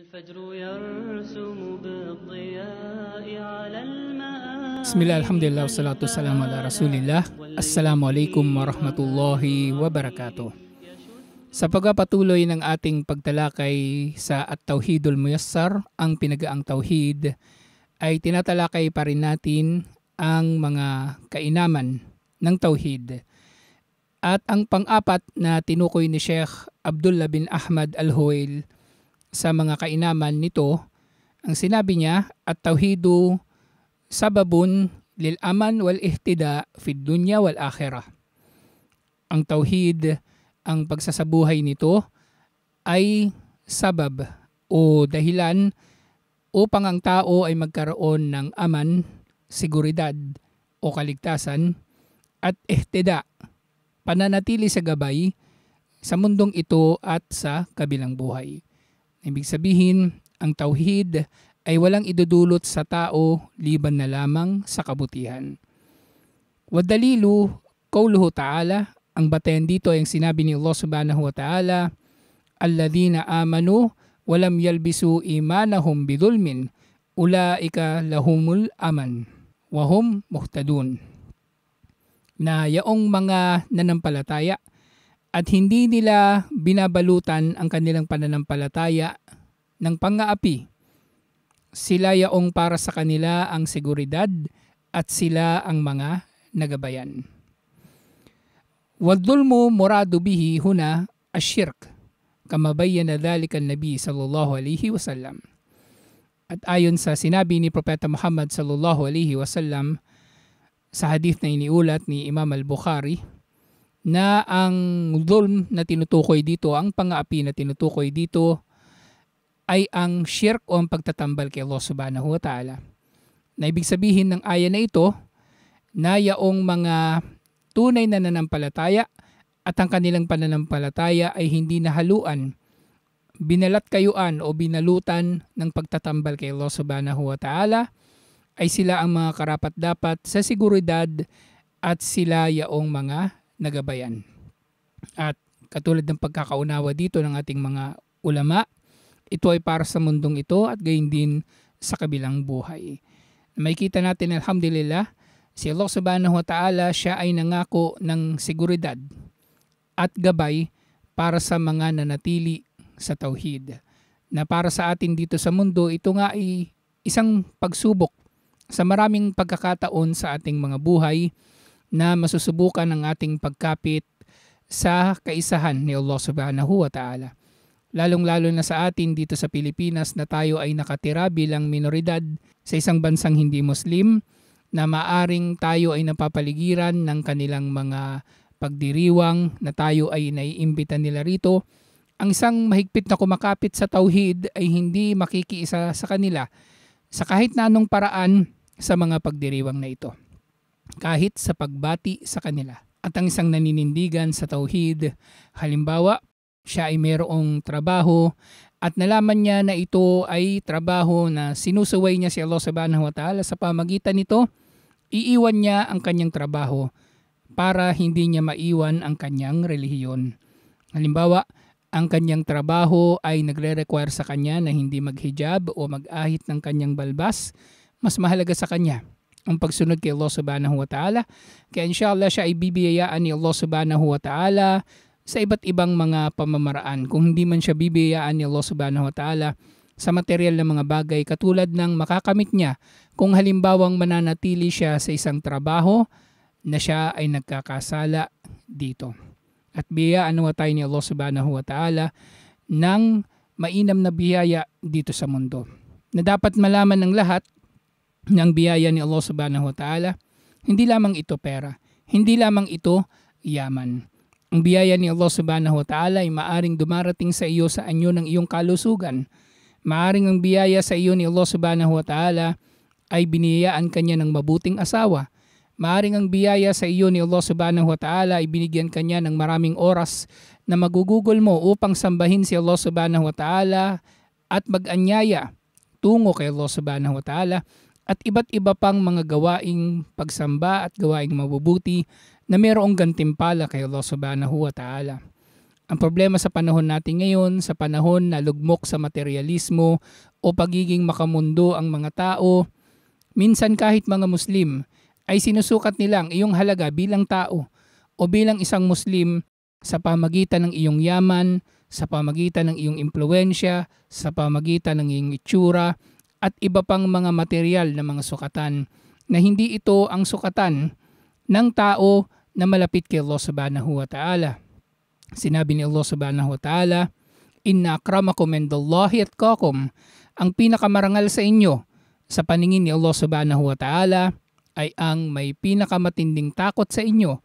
الفجر يرسم بالضياء ala الماء بسم الله الحمد لله والصلاة والسلام على رسول الله Assalamu alaikum warahmatullahi wabarakatuh Sa pagpapatuloy ng ating pagtalakay sa At-Tauhidul Muyassar, ang pinagaang tauhid, ay tinatalakay pa rin natin ang mga kainaman ng tauhid. At ang pang-apat na tinukoy ni Sheikh Abdullah bin Ahmad Al-Huwail sa mga kainaman nito, ang sinabi niya at tawhidu sababun lil aman wal ihtida fid dunya wal akhirah. Ang tauhid, ang pagsasabuhay nito ay sabab o dahilan upang ang tao ay magkaroon ng aman, seguridad o kaligtasan at ihtida, pananatili sa gabay sa mundong ito at sa kabilang buhay. Ibig sabihin, ang tauhid ay walang idudulot sa tao liban na lamang sa kabutihan. Wadalilu, kauluhu ta'ala, ang batayan dito ay ang sinabi ni Allah subhanahu wa ta'ala, Alladhina amanu walam yalbisu imanahum bidulmin, ulaika lahumul aman, wahum muhtadun. Na yaong mga nanampalataya – at hindi nila binabalutan ang kanilang pananampalataya ng pangaapi. Sila yaong para sa kanila ang seguridad at sila ang mga nagabayan. Wadulmo muradu bihi huna ashirk kamabayan na dalikan nabi sallallahu alaihi wasallam. At ayon sa sinabi ni Propeta Muhammad sallallahu alaihi wasallam sa hadith na iniulat ni Imam al-Bukhari, na ang zulm na tinutukoy dito, ang pangaapi na tinutukoy dito ay ang shirk o ang pagtatambal kay Allah subhanahu wa ta'ala. Na ibig sabihin ng aya na ito na yaong mga tunay na nanampalataya at ang kanilang pananampalataya ay hindi nahaluan, binalat kayuan o binalutan ng pagtatambal kay Allah subhanahu wa ta'ala ay sila ang mga karapat dapat sa seguridad at sila yaong mga nagabayan. At katulad ng pagkakaunawa dito ng ating mga ulama, ito ay para sa mundong ito at gayon din sa kabilang buhay. May Makikita natin alhamdulillah, si Allah subhanahu wa ta'ala siya ay nangako ng seguridad at gabay para sa mga nanatili sa tauhid. Na para sa atin dito sa mundo, ito nga ay isang pagsubok sa maraming pagkakataon sa ating mga buhay na masusubukan ang ating pagkapit sa kaisahan ni Allah subhanahu wa ta'ala. Lalong-lalo na sa atin dito sa Pilipinas na tayo ay nakatira bilang minoridad sa isang bansang hindi Muslim na maaring tayo ay napapaligiran ng kanilang mga pagdiriwang na tayo ay naiimbita nila rito. Ang isang mahigpit na kumakapit sa tauhid ay hindi makikiisa sa kanila sa kahit na anong paraan sa mga pagdiriwang na ito kahit sa pagbati sa kanila. At ang isang naninindigan sa tauhid, halimbawa, siya ay mayroong trabaho at nalaman niya na ito ay trabaho na sinusuway niya si Allah subhanahu wa ta'ala sa pamagitan nito, iiwan niya ang kanyang trabaho para hindi niya maiwan ang kanyang relihiyon. Halimbawa, ang kanyang trabaho ay nagre-require sa kanya na hindi maghijab o mag-ahit ng kanyang balbas, mas mahalaga sa kanya ang pagsunod kay Allah subhanahu wa ta'ala. Kaya inshallah siya ay bibiyayaan ni Allah subhanahu wa ta'ala sa iba't ibang mga pamamaraan. Kung hindi man siya bibiyayaan ni Allah subhanahu wa ta'ala sa material na mga bagay katulad ng makakamit niya kung halimbawang mananatili siya sa isang trabaho na siya ay nagkakasala dito. At biyayaan nawa tayo ni Allah subhanahu wa ta'ala ng mainam na biyaya dito sa mundo na dapat malaman ng lahat ng biyaya ni Allah subhanahu wa ta'ala. Hindi lamang ito pera. Hindi lamang ito yaman. Ang biyaya ni Allah subhanahu wa ta'ala ay maaring dumarating sa iyo sa anyo ng iyong kalusugan. Maaring ang biyaya sa iyo ni Allah subhanahu wa ta'ala ay biniyayaan kanya ng mabuting asawa. Maaring ang biyaya sa iyo ni Allah subhanahu wa ta'ala ay binigyan kanya ng maraming oras na magugugol mo upang sambahin si Allah subhanahu wa ta'ala at mag-anyaya tungo kay Allah subhanahu wa ta'ala at iba't iba pang mga gawaing pagsamba at gawaing mabubuti na mayroong gantimpala kay Allah subhanahu wa ta'ala. Ang problema sa panahon natin ngayon, sa panahon na lugmok sa materialismo o pagiging makamundo ang mga tao, minsan kahit mga Muslim ay sinusukat nilang iyong halaga bilang tao o bilang isang Muslim sa pamagitan ng iyong yaman, sa pamagitan ng iyong impluensya, sa pamagitan ng iyong itsura, at iba pang mga material na mga sukatan na hindi ito ang sukatan ng tao na malapit kay Allah subhanahu wa ta'ala. Sinabi ni Allah subhanahu wa ta'ala, Inna akramakum indallahi at kakum, ang pinakamarangal sa inyo sa paningin ni Allah subhanahu wa ta'ala ay ang may pinakamatinding takot sa inyo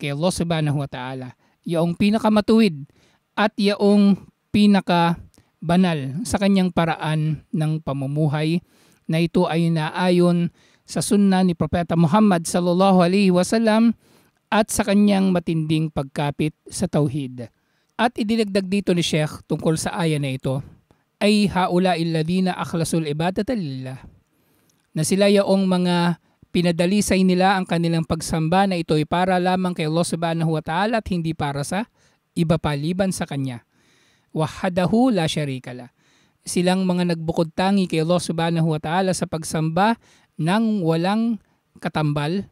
kay Allah subhanahu wa ta'ala. Yaong pinakamatuwid at yaong pinaka banal sa kanyang paraan ng pamumuhay na ito ay naayon sa sunna ni Propeta Muhammad sallallahu alaihi wasallam at sa kanyang matinding pagkapit sa tauhid. At idinagdag dito ni Sheikh tungkol sa aya na ito ay haula illadina akhlasul ibadata lillah na sila yaong mga pinadalisay nila ang kanilang pagsamba na ito ay para lamang kay Allah subhanahu wa ta'ala at hindi para sa iba paliban sa Kanya wahadahu la syarika la. Silang mga nagbukod tangi kay Allah subhanahu wa ta'ala sa pagsamba ng walang katambal,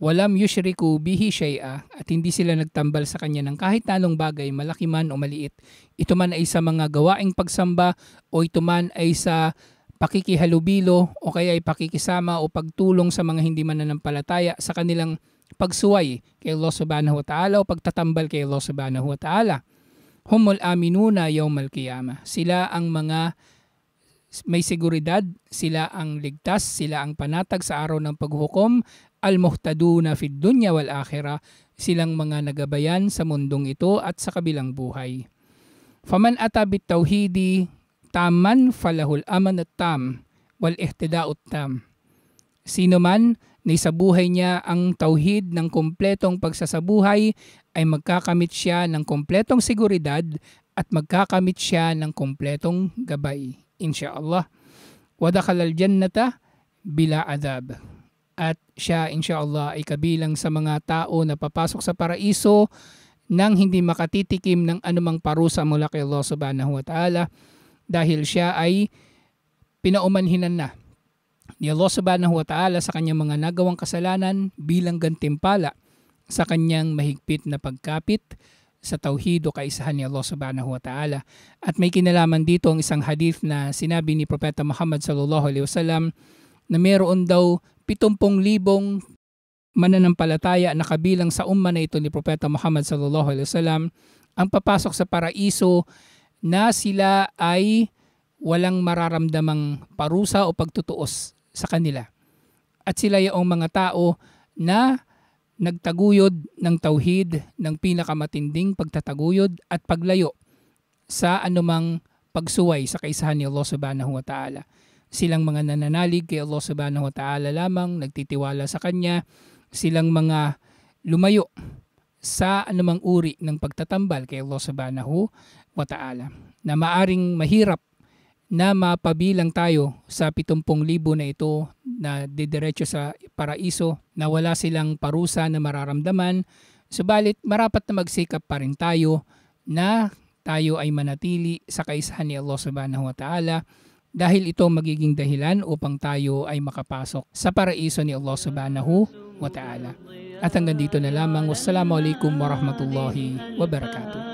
walam yushriku bihi shay'a at hindi sila nagtambal sa kanya ng kahit anong bagay, malaki man o maliit. Ito man ay sa mga gawaing pagsamba o ito man ay sa pakikihalubilo o kaya ay pakikisama o pagtulong sa mga hindi mananampalataya sa kanilang pagsuway kay Allah subhanahu wa ta'ala o pagtatambal kay Allah subhanahu wa ta'ala humul aminuna yawmal qiyamah. Sila ang mga may seguridad, sila ang ligtas, sila ang panatag sa araw ng paghukom, al-muhtaduna fid dunya wal akhirah, silang mga nagabayan sa mundong ito at sa kabilang buhay. Faman atabit tauhidi taman falahul aman at tam wal ihtida'ut tam. Sino man ni sa buhay niya ang tauhid ng kumpletong pagsasabuhay ay magkakamit siya ng kompletong seguridad at magkakamit siya ng kompletong gabay. Insyaallah. al jannata bila adab. At siya, insyaallah, ay kabilang sa mga tao na papasok sa paraiso nang hindi makatitikim ng anumang parusa mula kay Allah subhanahu wa ta'ala dahil siya ay pinaumanhinan na ni Allah subhanahu wa ta'ala sa kanyang mga nagawang kasalanan bilang gantimpala sa kanyang mahigpit na pagkapit sa tauhid o kaisahan ni Allah subhanahu wa ta'ala. At may kinalaman dito ang isang hadith na sinabi ni Propeta Muhammad sallallahu alaihi wasallam na meron daw 70,000 mananampalataya na kabilang sa umma na ito ni Propeta Muhammad sallallahu alaihi wasallam ang papasok sa paraiso na sila ay walang mararamdamang parusa o pagtutuos sa kanila. At sila yung mga tao na nagtaguyod ng tauhid ng pinakamatinding pagtataguyod at paglayo sa anumang pagsuway sa kaisahan ni Allah subhanahu wa ta'ala. Silang mga nananalig kay Allah subhanahu wa ta'ala lamang, nagtitiwala sa Kanya, silang mga lumayo sa anumang uri ng pagtatambal kay Allah subhanahu wa ta'ala na maaring mahirap na mapabilang tayo sa 70,000 na ito na didiretso sa paraiso na wala silang parusa na mararamdaman. Subalit marapat na magsikap pa rin tayo na tayo ay manatili sa kaisahan ni Allah Subhanahu wa Ta'ala dahil ito magiging dahilan upang tayo ay makapasok sa paraiso ni Allah Subhanahu wa Ta'ala. At hanggang dito na lamang. Wassalamualaikum warahmatullahi wabarakatuh.